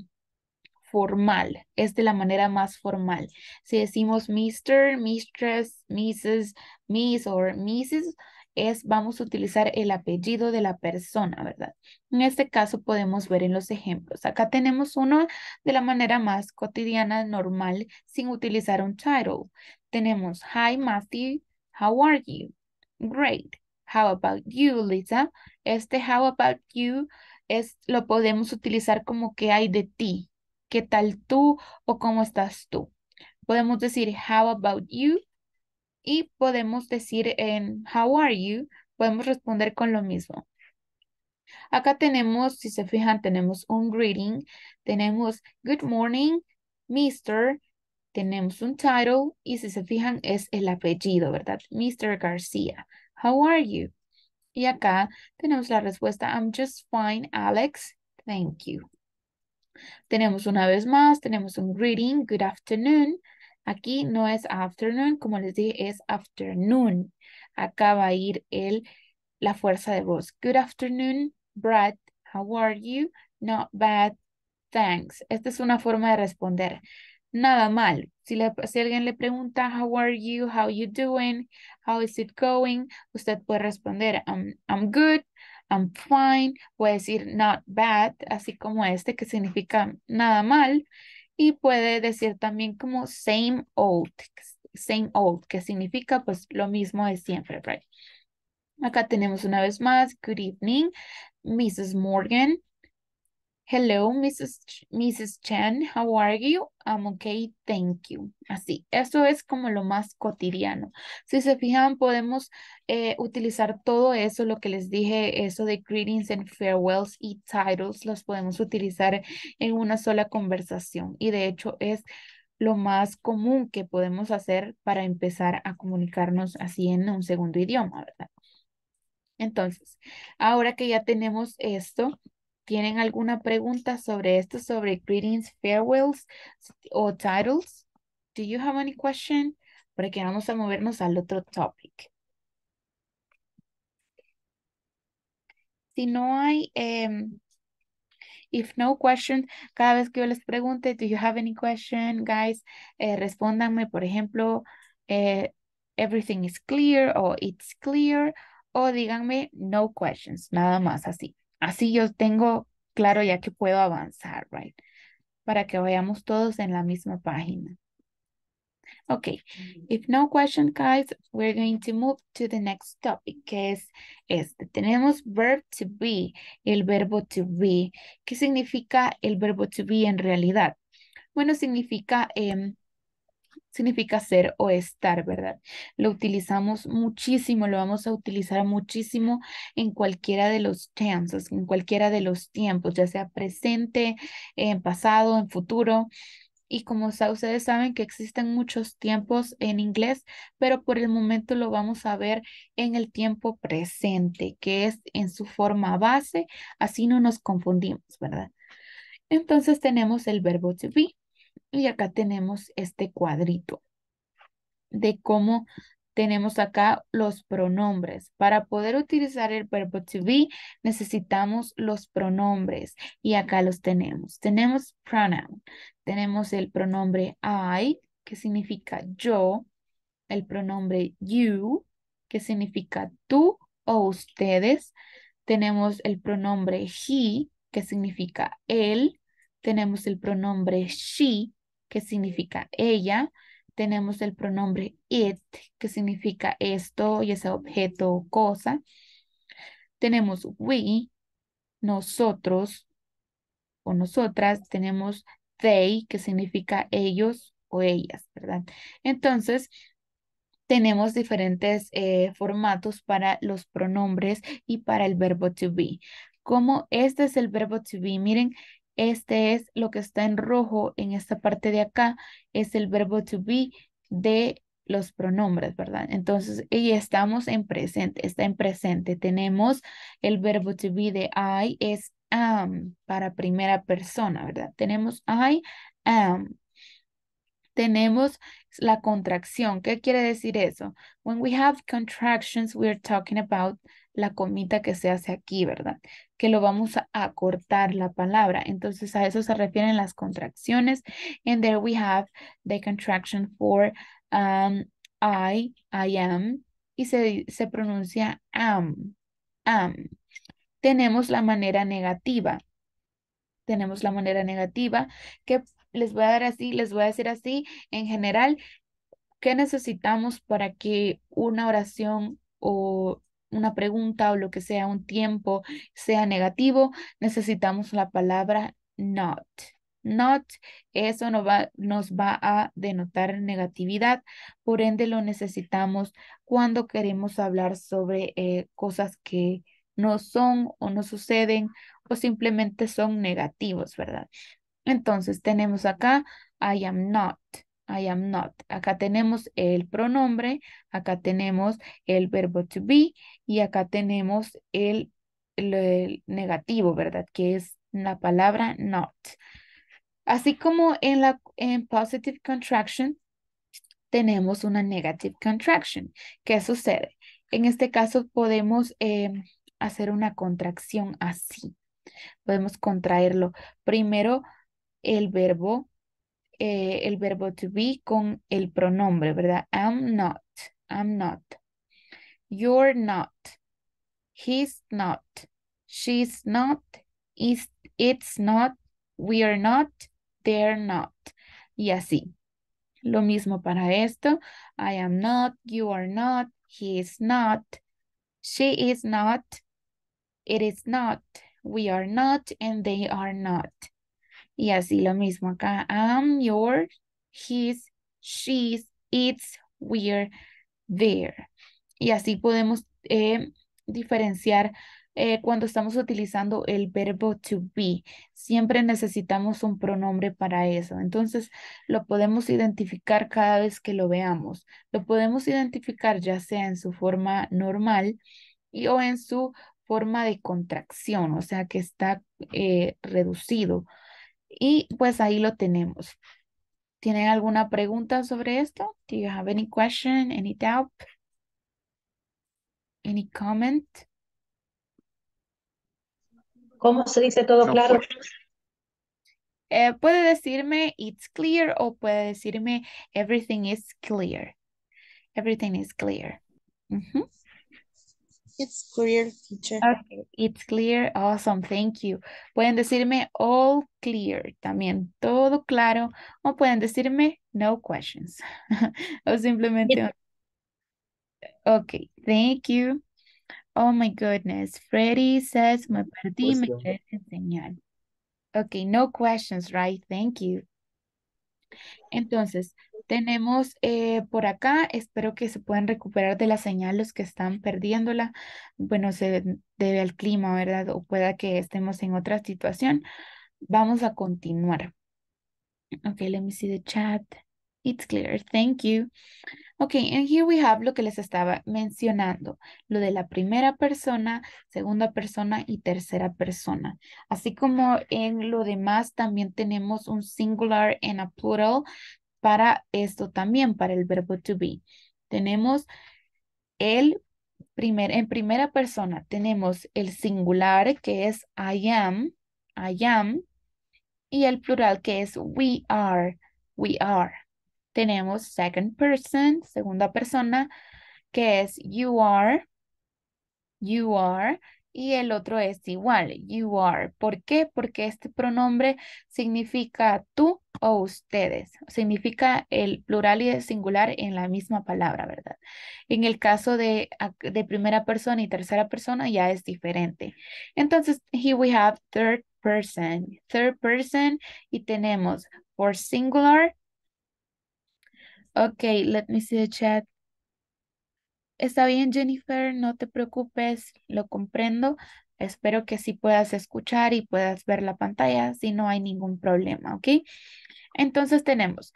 formal, es de la manera más formal. Si decimos Mr., Mistress, Mrs., Miss or Mrs., es vamos a utilizar el apellido de la persona, ¿verdad? En este caso podemos ver en los ejemplos. Acá tenemos uno de la manera más cotidiana, normal, sin utilizar un title. Tenemos, hi Matthew, how are you? Great. How about you, Lisa? Este how about you es, lo podemos utilizar como qué hay de ti, qué tal tú o cómo estás tú. Podemos decir, how about you? Y podemos decir en how are you, podemos responder con lo mismo. Acá tenemos, si se fijan, tenemos un greeting, tenemos good morning, mister, tenemos un title y si se fijan es el apellido, ¿verdad? Mr. García, how are you? Y acá tenemos la respuesta, I'm just fine, Alex, thank you. Tenemos una vez más, tenemos un greeting, good afternoon, Aquí no es afternoon, como les dije, es afternoon. Acá va a ir el, la fuerza de voz. Good afternoon, Brad. How are you? Not bad. Thanks. Esta es una forma de responder. Nada mal. Si, si alguien le pregunta, how are you? How you doing? How is it going? Usted puede responder, I'm, I'm good. I'm fine. Puede decir not bad, así como este, que significa nada mal. Y puede decir también como same old, same old, que significa pues lo mismo de siempre, right? Acá tenemos una vez más, good evening, Mrs. Morgan. Hello, Mrs. Mrs. Chen, how are you? I'm okay, thank you. Así, eso es como lo más cotidiano. Si se fijan, podemos eh, utilizar todo eso, lo que les dije, eso de greetings and farewells y titles, los podemos utilizar en una sola conversación. Y de hecho es lo más común que podemos hacer para empezar a comunicarnos así en un segundo idioma, ¿verdad? Entonces, ahora que ya tenemos esto, ¿Tienen alguna pregunta sobre esto, sobre greetings, farewells o titles? Do you have any question? Porque vamos a movernos al otro topic. Si no hay, em, if no question, cada vez que yo les pregunte, do you have any question, guys, eh, respóndanme, por ejemplo, eh, everything is clear o it's clear, o díganme no questions, nada más así. Así yo tengo claro ya que puedo avanzar, right? Para que vayamos todos en la misma página. Ok. Mm. if no question, guys, we're going to move to the next topic, que es este. Tenemos verb to be, el verbo to be. ¿Qué significa el verbo to be en realidad? Bueno, significa em, significa ser o estar, ¿verdad? Lo utilizamos muchísimo, lo vamos a utilizar muchísimo en cualquiera de los chances, en cualquiera de los tiempos, ya sea presente, en pasado, en futuro. Y como ustedes saben que existen muchos tiempos en inglés, pero por el momento lo vamos a ver en el tiempo presente, que es en su forma base, así no nos confundimos, ¿verdad? Entonces tenemos el verbo to be, y acá tenemos este cuadrito de cómo tenemos acá los pronombres. Para poder utilizar el verbo to be, necesitamos los pronombres. Y acá los tenemos. Tenemos pronoun. Tenemos el pronombre I, que significa yo. El pronombre you, que significa tú o ustedes. Tenemos el pronombre he, que significa él. Tenemos el pronombre she, que significa ella. Tenemos el pronombre it, que significa esto, y ese objeto o cosa. Tenemos we, nosotros o nosotras. Tenemos they, que significa ellos o ellas, ¿verdad? Entonces, tenemos diferentes eh, formatos para los pronombres y para el verbo to be. Como este es el verbo to be, miren, este es lo que está en rojo en esta parte de acá, es el verbo to be de los pronombres, ¿verdad? Entonces, y estamos en presente, está en presente. Tenemos el verbo to be de I es am para primera persona, ¿verdad? Tenemos I am. Tenemos la contracción. ¿Qué quiere decir eso? When we have contractions, we are talking about la comita que se hace aquí, ¿verdad? que lo vamos a cortar la palabra. Entonces a eso se refieren las contracciones. And there we have the contraction for um, I, I am. Y se, pronuncia am, am. Tenemos la manera negativa. Tenemos la manera negativa que les voy a dar así, les voy a decir así. En general, ¿qué necesitamos para que una oración o una pregunta o lo que sea, un tiempo sea negativo, necesitamos la palabra not. Not, eso nos va, nos va a denotar negatividad, por ende lo necesitamos cuando queremos hablar sobre eh, cosas que no son o no suceden o simplemente son negativos, ¿verdad? Entonces tenemos acá I am not. I am not. Acá tenemos el pronombre, acá tenemos el verbo to be y acá tenemos el, negativo, ¿verdad? Que es la palabra not. Así como en la positive contraction, tenemos una negative contraction. ¿Qué sucede? En este caso podemos em, hacer una contracción así. Podemos contraerlo. Primero el verbo eh, el verbo to be con el pronombre, ¿verdad? I'm not, I'm not. You're not. He's not. She's not. it's not. We are not. They're not. Y así. Lo mismo para esto. I am not. You are not. He is not. She is not. It is not. We are not. And they are not. Y así lo mismo acá. I'm your, his, she's, it's, we're, there. Y así podemos eh, diferenciar eh, cuando estamos utilizando el verbo to be. Siempre necesitamos un pronombre para eso. Entonces, lo podemos identificar cada vez que lo veamos. Lo podemos identificar ya sea en su forma normal y o en su forma de contracción, o sea, que está eh, reducido y pues ahí lo tenemos. ¿Tienen alguna pregunta sobre esto? Do you have any question, any doubt? Any comment? ¿Cómo se dice todo claro? Eh, puede decirme it's clear o puede decirme everything is clear. Everything is clear. It's clear, teacher. Okay, it's clear. Awesome, thank you. Pueden decirme all clear, también todo claro. O pueden decirme no questions. <laughs> o simplemente... Okay, thank you. Oh my goodness. Freddy says, me perdí, me quedé enseñar. no questions, right? Thank you. Entonces, tenemos eh, por acá, espero que se puedan recuperar de la señal los que están perdiéndola. Bueno, se debe al clima, ¿verdad? O pueda que estemos en otra situación. Vamos a continuar. Ok, let me see the chat. It's clear. Thank you. Ok, and here we have lo que les estaba mencionando, lo de la primera persona, segunda persona y tercera persona. Así como en lo demás también tenemos un singular and a plural para esto también, para el verbo to be. Tenemos el primer, en primera persona, tenemos el singular que es I am, I am, y el plural que es we are, we are. Tenemos second person, segunda persona, que es you are, you are, y el otro es igual, you are. ¿Por qué? Porque este pronombre significa tú o ustedes. Significa el plural y el singular en la misma palabra, ¿verdad? En el caso de, de primera persona y tercera persona ya es diferente. Entonces, here we have third person, third person y tenemos for singular. Ok, let me see the chat. Está bien, Jennifer, no te preocupes, lo comprendo. Espero que sí puedas escuchar y puedas ver la pantalla si no hay ningún problema, ¿ok? Entonces tenemos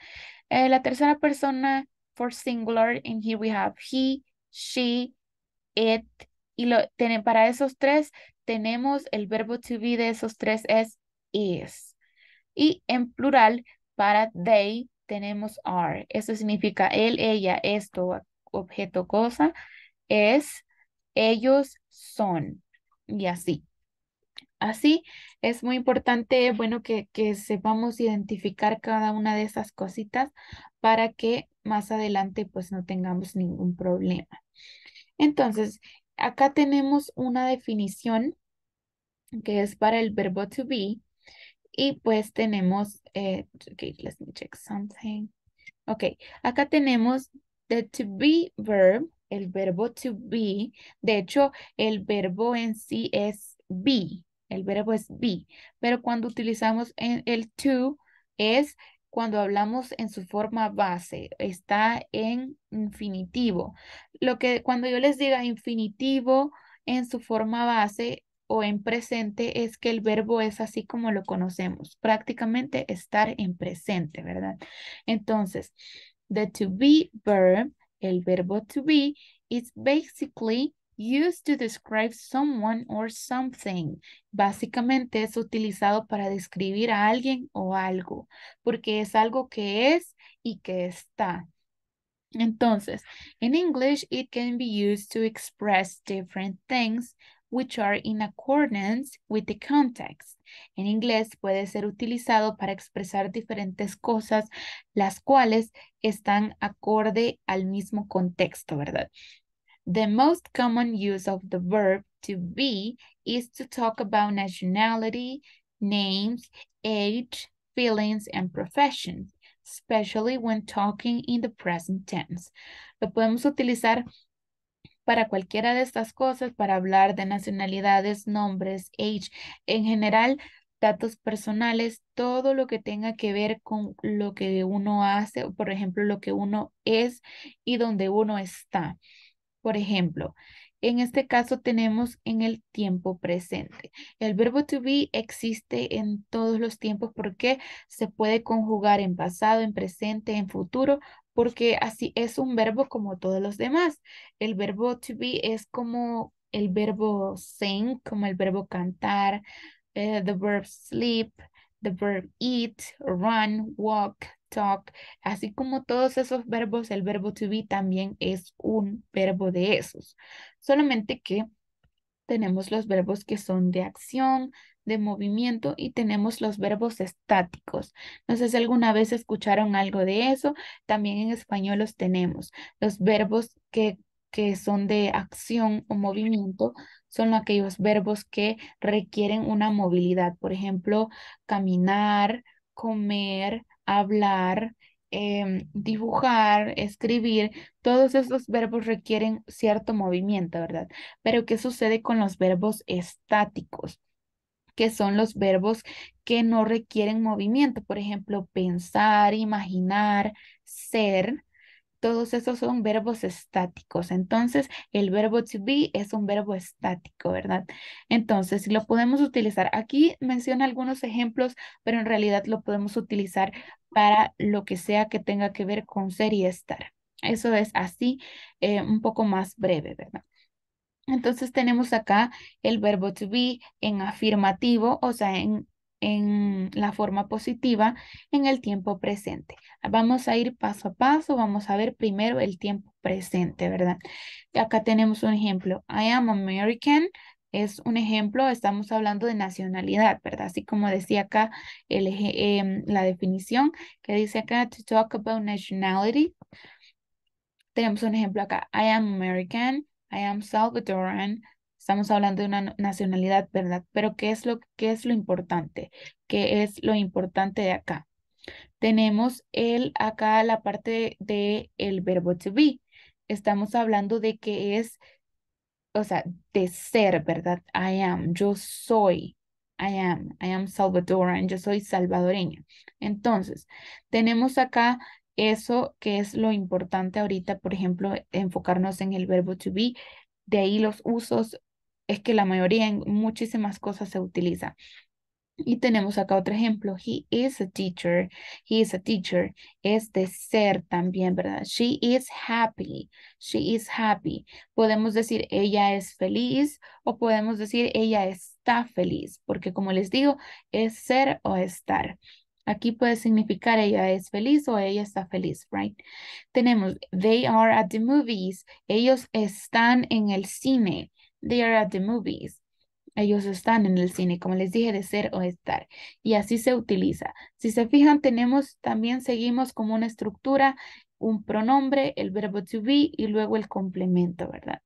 eh, la tercera persona for singular, and here we have he, she, it, y para esos tres tenemos el verbo to be de esos tres es is. Y en plural, para they tenemos are. Eso significa él, ella, esto, objeto, cosa, es, ellos, son. Y así. Así es muy importante, bueno, que, sepamos identificar cada una de esas cositas para que más adelante pues no tengamos ningún problema. Entonces, acá tenemos una definición que es para el verbo to be y pues tenemos, eh, let me check something. Ok, acá tenemos the to be verb, el verbo to be. De hecho, el verbo en sí es be, el verbo es be. Pero cuando utilizamos en el to es cuando hablamos en su forma base, está en infinitivo. Lo que cuando yo les diga infinitivo en su forma base o en presente es que el verbo es así como lo conocemos, prácticamente estar en presente, ¿verdad? Entonces, the to be verb, el verbo to be is basically used to describe someone or something. Básicamente es utilizado para describir a alguien o algo, porque es algo que es y que está. Entonces, in English, it can be used to express different things which are in accordance with the context. En inglés puede ser utilizado para expresar diferentes cosas las cuales están acorde al mismo contexto, ¿verdad? The most common use of the verb to be is to talk about nationality, names, age, feelings, and professions, especially when talking in the present tense. Lo podemos utilizar para cualquiera de estas cosas, para hablar de nacionalidades, nombres, age, en general, datos personales, todo lo que tenga que ver con lo que uno hace, por ejemplo, lo que uno es y donde uno está. Por ejemplo, en este caso tenemos en el tiempo presente. El verbo to be existe en todos los tiempos porque se puede conjugar en pasado, en presente, en futuro, porque así es un verbo como todos los demás. El verbo to be es como el verbo sing, como el verbo cantar, eh, the verb sleep, the verb eat, run, walk, Talk, así como todos esos verbos, el verbo to be también es un verbo de esos. Solamente que tenemos los verbos que son de acción, de movimiento y tenemos los verbos estáticos. No sé si alguna vez escucharon algo de eso, también en español los tenemos. Los verbos que, que son de acción o movimiento son aquellos verbos que requieren una movilidad, por ejemplo, caminar, comer, hablar, em, dibujar, escribir, todos esos verbos requieren cierto movimiento, ¿verdad? Pero ¿qué sucede con los verbos estáticos? que son los verbos que no requieren movimiento, por ejemplo, pensar, imaginar, ser, todos esos son verbos estáticos. Entonces, el verbo to be es un verbo estático, ¿verdad? Entonces, lo podemos utilizar. Aquí menciona algunos ejemplos, pero en realidad lo podemos utilizar para lo que sea que tenga que ver con ser y estar. Eso es así, eh, un poco más breve, ¿verdad? Entonces tenemos acá el verbo to be en afirmativo, o sea, en en la forma positiva en el tiempo presente. Vamos a ir paso a paso, vamos a ver primero el tiempo presente, ¿verdad? Acá tenemos un ejemplo. I am American es un ejemplo, estamos hablando de nacionalidad, ¿verdad? Así como decía acá el, em, la definición que dice acá, to talk about nationality. Tenemos un ejemplo acá. I am American, I am Salvadoran, Estamos hablando de una nacionalidad, ¿verdad? Pero ¿qué es lo, qué es lo importante? ¿Qué es lo importante de acá? Tenemos el, acá la parte del el verbo to be. Estamos hablando de qué es, o sea, de ser, ¿verdad? I am, yo soy. I am, I am salvadoran, yo soy salvadoreña. Entonces, tenemos acá eso que es lo importante ahorita, por ejemplo, enfocarnos en el verbo to be, de ahí los usos es que la mayoría en muchísimas cosas se utiliza. Y tenemos acá otro ejemplo. He is a teacher. He is a teacher. Es de ser también, ¿verdad? She is happy. She is happy. Podemos decir ella es feliz o podemos decir ella está feliz, porque como les digo, es ser o estar. Aquí puede significar ella es feliz o ella está feliz, right? Tenemos they are at the movies. Ellos están en el cine. They are at the movies. Ellos están en el cine, como les dije, de ser o estar. Y así se utiliza. Si se fijan, tenemos, también seguimos como una estructura, un pronombre, el verbo to be y luego el complemento, ¿verdad?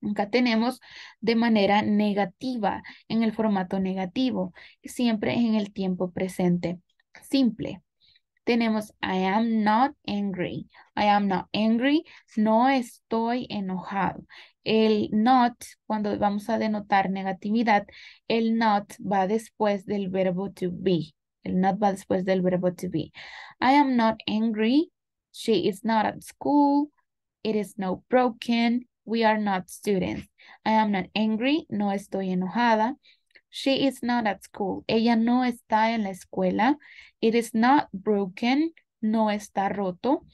Nunca tenemos de manera negativa, en el formato negativo, siempre en el tiempo presente. Simple tenemos I am not angry. I am not angry. No estoy enojado. El not, cuando vamos a denotar negatividad, el not va después del verbo to be. El not va después del verbo to be. I am not angry. She is not at school. It is not broken. We are not students. I am not angry. No estoy enojada. She is not at school. Ella no está en la escuela. It is not broken. No está roto.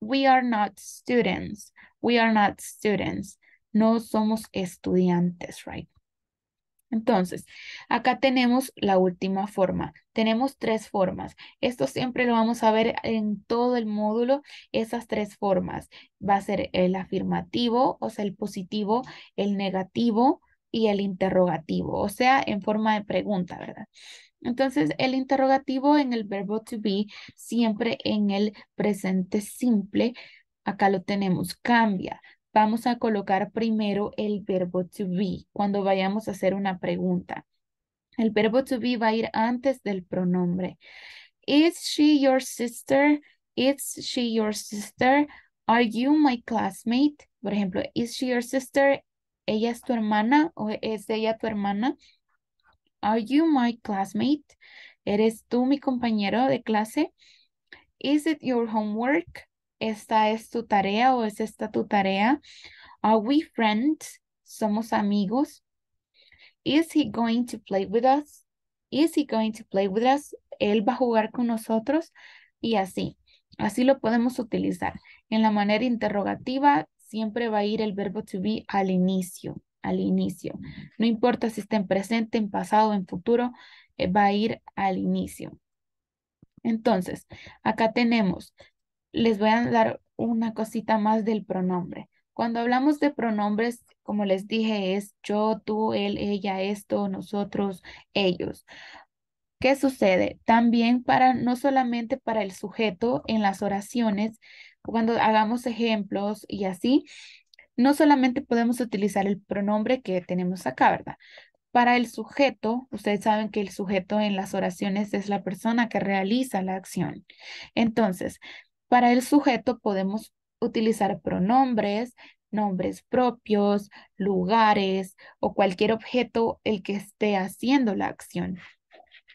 We are not students. We are not students. No somos estudiantes, right? Entonces, acá tenemos la última forma. Tenemos tres formas. Esto siempre lo vamos a ver en todo el módulo, esas tres formas. Va a ser el afirmativo, o sea, el positivo, el negativo y el interrogativo, o sea, en forma de pregunta, ¿verdad? Entonces, el interrogativo en el verbo to be, siempre en el presente simple, acá lo tenemos, cambia. Vamos a colocar primero el verbo to be cuando vayamos a hacer una pregunta. El verbo to be va a ir antes del pronombre. Is she your sister? Is she your sister? Are you my classmate? Por ejemplo, is she your sister? ¿Ella es tu hermana o es ella tu hermana? Are you my classmate? ¿Eres tú mi compañero de clase? Is it your homework? ¿Esta es tu tarea o es esta tu tarea? Are we friends? ¿Somos amigos? Is he going to play with us? Is he going to play with us? Él va a jugar con nosotros y así. Así lo podemos utilizar en la manera interrogativa siempre va a ir el verbo to be al inicio, al inicio. No importa si está en presente, en pasado, en futuro, eh, va a ir al inicio. Entonces, acá tenemos, les voy a dar una cosita más del pronombre. Cuando hablamos de pronombres, como les dije, es yo, tú, él, ella, esto, nosotros, ellos. ¿Qué sucede? También para, no solamente para el sujeto en las oraciones, cuando hagamos ejemplos y así, no solamente podemos utilizar el pronombre que tenemos acá, ¿verdad? Para el sujeto, ustedes saben que el sujeto en las oraciones es la persona que realiza la acción. Entonces, para el sujeto podemos utilizar pronombres, nombres propios, lugares o cualquier objeto el que esté haciendo la acción.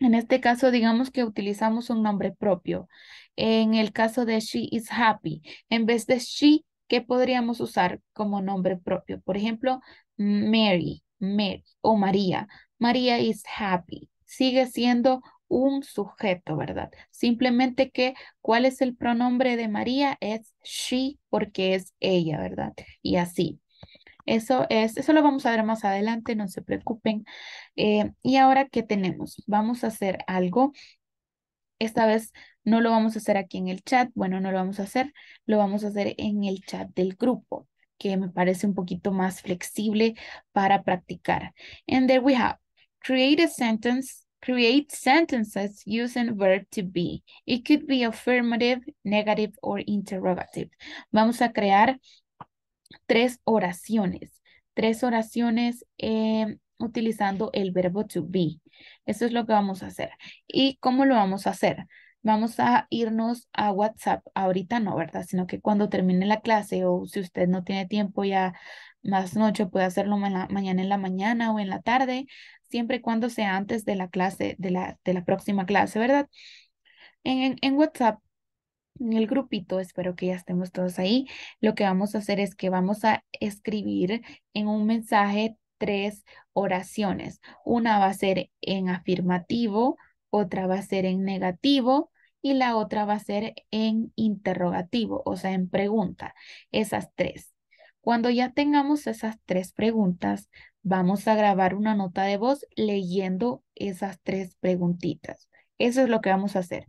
En este caso, digamos que utilizamos un nombre propio en el caso de she is happy, en vez de she, ¿qué podríamos usar como nombre propio? Por ejemplo, Mary, Mary o María. María is happy. Sigue siendo un sujeto, ¿verdad? Simplemente que, ¿cuál es el pronombre de María? Es she porque es ella, ¿verdad? Y así. Eso es, eso lo vamos a ver más adelante, no se preocupen. Eh, y ahora, ¿qué tenemos? Vamos a hacer algo. Esta vez no lo vamos a hacer aquí en el chat, bueno, no lo vamos a hacer, lo vamos a hacer en el chat del grupo, que me parece un poquito más flexible para practicar. And there we have, create a sentence Create sentences using verb to be. It could be affirmative, negative, or interrogative. Vamos a crear tres oraciones. Tres oraciones eh, utilizando el verbo to be. Eso es lo que vamos a hacer. ¿Y cómo lo vamos a hacer? Vamos a irnos a WhatsApp, ahorita no, ¿verdad? Sino que cuando termine la clase o si usted no tiene tiempo ya más noche, puede hacerlo mañana en la mañana o en la tarde, siempre y cuando sea antes de la clase, de la, de la próxima clase, ¿verdad? En, en WhatsApp, en el grupito, espero que ya estemos todos ahí, lo que vamos a hacer es que vamos a escribir en un mensaje tres oraciones. Una va a ser en afirmativo, otra va a ser en negativo y la otra va a ser en interrogativo, o sea, en pregunta, esas tres. Cuando ya tengamos esas tres preguntas, vamos a grabar una nota de voz leyendo esas tres preguntitas. Eso es lo que vamos a hacer.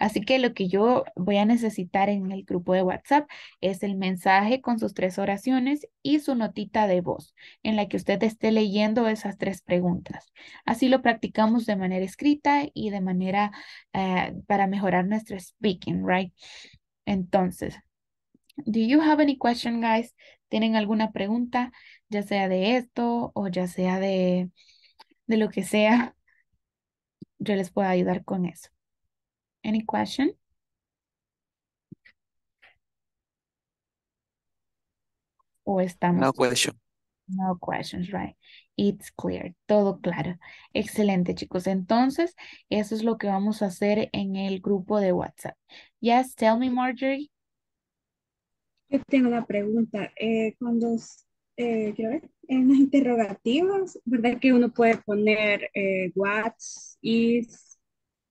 Así que lo que yo voy a necesitar en el grupo de WhatsApp es el mensaje con sus tres oraciones y su notita de voz en la que usted esté leyendo esas tres preguntas. Así lo practicamos de manera escrita y de manera eh, para mejorar nuestro speaking, right? Entonces, do you have any question, guys? ¿Tienen alguna pregunta, ya sea de esto o ya sea de, de lo que sea? Yo les puedo ayudar con eso. Any question? O estamos... No question. No questions, right. It's clear. Todo claro. Excelente, chicos. Entonces, eso es lo que vamos a hacer en el grupo de WhatsApp. Yes, tell me, Marjorie. Yo tengo una pregunta. Eh, cuando, eh, quiero ver, en las interrogativas, ¿verdad que uno puede poner eh, what's, is,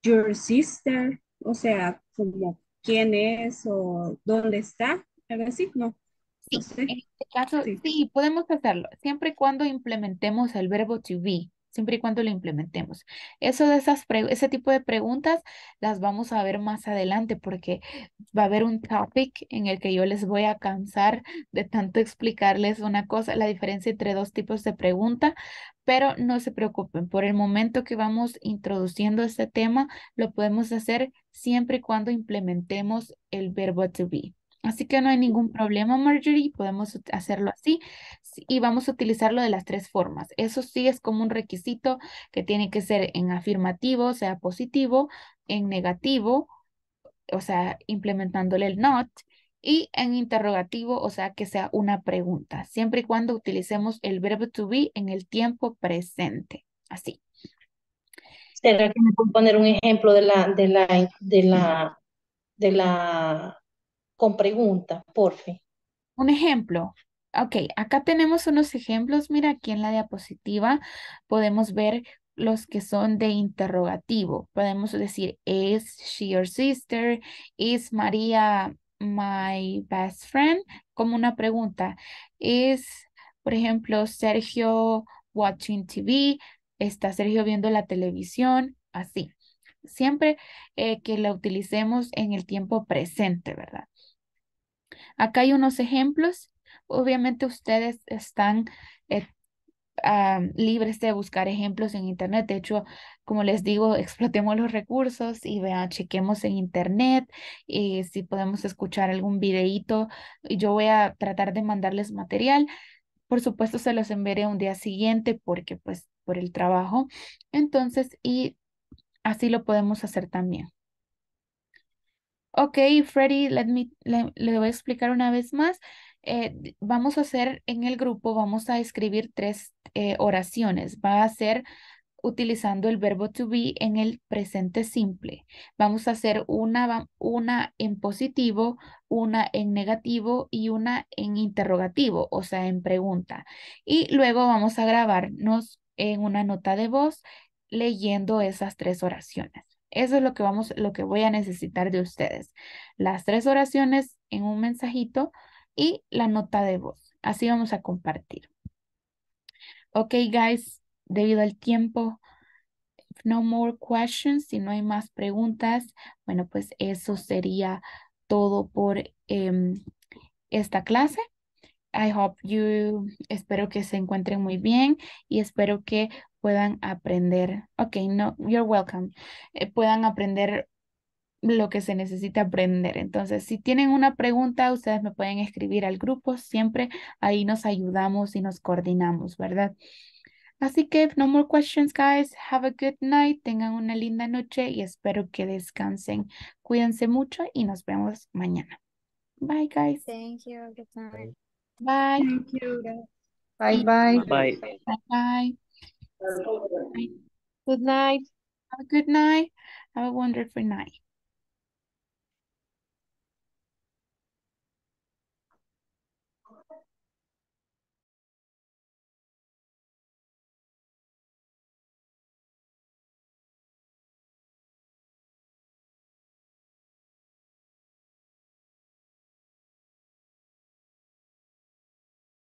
your sister, o sea, como quién es o dónde está, algo así, en este caso, sí, podemos hacerlo, siempre y cuando implementemos el verbo to be siempre y cuando lo implementemos. Eso de esas ese tipo de preguntas las vamos a ver más adelante porque va a haber un topic en el que yo les voy a cansar de tanto explicarles una cosa, la diferencia entre dos tipos de pregunta, pero no se preocupen, por el momento que vamos introduciendo este tema, lo podemos hacer siempre y cuando implementemos el verbo to be. Así que no hay ningún problema, Marjorie, podemos hacerlo así y vamos a utilizarlo de las tres formas. Eso sí es como un requisito que tiene que ser en afirmativo, sea positivo, en negativo, o sea, implementándole el not, y en interrogativo, o sea, que sea una pregunta, siempre y cuando utilicemos el verbo to be en el tiempo presente, así. ¿Será que me poner un ejemplo de la, de la, de la, de la con pregunta, por fin. Un ejemplo. Ok, acá tenemos unos ejemplos. Mira, aquí en la diapositiva podemos ver los que son de interrogativo. Podemos decir, ¿es she your sister? ¿Is María my best friend? Como una pregunta. ¿Es, por ejemplo, Sergio watching TV? ¿Está Sergio viendo la televisión? Así. Siempre eh, que la utilicemos en el tiempo presente, ¿verdad? Acá hay unos ejemplos. Obviamente ustedes están eh, ah, libres de buscar ejemplos en Internet. De hecho, como les digo, <laughs> explotemos los recursos y vean, chequemos en Internet y eh, si podemos escuchar algún videíto. Yo voy a tratar de mandarles material. Por supuesto, se los enviaré un día siguiente porque pues por el trabajo. Entonces, y así lo podemos hacer también. Ok, Freddy, le, voy a explicar una vez más. Eh, vamos a hacer en el grupo, vamos a escribir tres eh, oraciones. Va a ser utilizando el verbo to be en el presente simple. Vamos a hacer una en positivo, una en negativo y una en interrogativo, o sea, en pregunta. Y luego vamos a grabarnos en una nota de voz leyendo esas tres oraciones. Eso es lo que vamos, lo que voy a necesitar de ustedes. Las tres oraciones en un mensajito y la nota de voz. Así vamos a compartir. Ok, guys, debido al tiempo, no more questions, si no hay más preguntas, bueno, pues eso sería todo por em, esta clase. I hope you, espero que se encuentren muy bien y espero que puedan aprender, ok, no, you're welcome, eh, puedan aprender lo que se necesita aprender. Entonces, si tienen una pregunta, ustedes me pueden escribir al grupo, siempre ahí nos ayudamos y nos coordinamos, ¿verdad? Así que, no more questions, guys. Have a good night. Tengan una linda noche y espero que descansen. Cuídense mucho y nos vemos mañana. Bye, guys. Thank you. Good night. Bye. Thank you. Bye. Bye. Bye. Bye. Bye. Good night. Have a good night. Have a wonderful night.